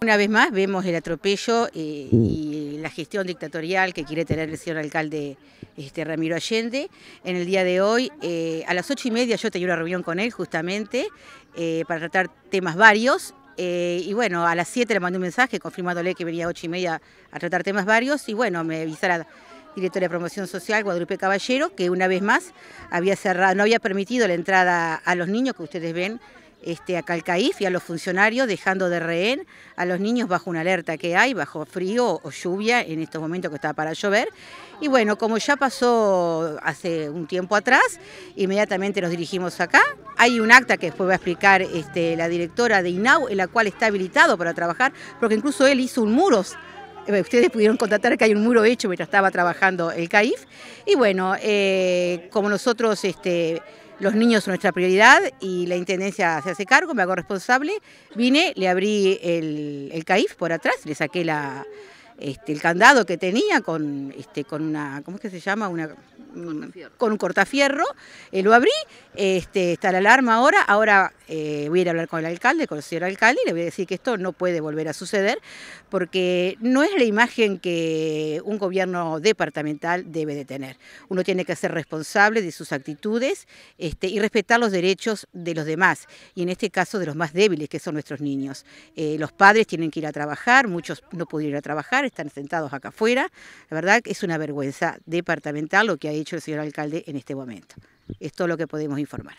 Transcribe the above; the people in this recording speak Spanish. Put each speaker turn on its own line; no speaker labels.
Una vez más vemos el atropello eh, uh. y la gestión dictatorial que quiere tener el señor alcalde este, Ramiro Allende. En el día de hoy, eh, a las ocho y media yo tenía una reunión con él justamente eh, para tratar temas varios. y bueno, a las siete le mandé un mensaje confirmándole que venía a ocho y media a tratar temas varios. Y bueno, me avisara directora de Promoción Social, Guadalupe Caballero, que una vez más había cerrado, no había permitido la entrada a los niños que ustedes ven acá este, a CAIF y a los funcionarios dejando de rehén a los niños bajo una alerta que hay, bajo frío o lluvia en estos momentos que estaba para llover. Y bueno, como ya pasó hace un tiempo atrás, inmediatamente nos dirigimos acá. Hay un acta que después va a explicar este, la directora de INAU, en la cual está habilitado para trabajar, porque incluso él hizo un muros eh, ustedes pudieron contratar que hay un muro hecho mientras estaba trabajando el CAIF. Y bueno, eh, como nosotros este, los niños son nuestra prioridad y la Intendencia se hace cargo, me hago responsable. Vine, le abrí el, CAIF por atrás, le saqué la, este, el candado que tenía con, este, con una, ¿cómo es que se llama? Una, con un cortafierro, eh, lo abrí, este, está la alarma ahora, ahora eh, voy a ir a hablar con el alcalde, con el señor alcalde, y le voy a decir que esto no puede volver a suceder, porque no es la imagen que un gobierno departamental debe de tener. Uno tiene que ser responsable de sus actitudes este, y respetar los derechos de los demás, y en este caso de los más débiles, que son nuestros niños. Eh, los padres tienen que ir a trabajar, muchos no pudieron ir a trabajar, están sentados acá afuera. La verdad es una vergüenza departamental lo que ha hecho el señor alcalde en este momento. ...esto Es lo que podemos informar.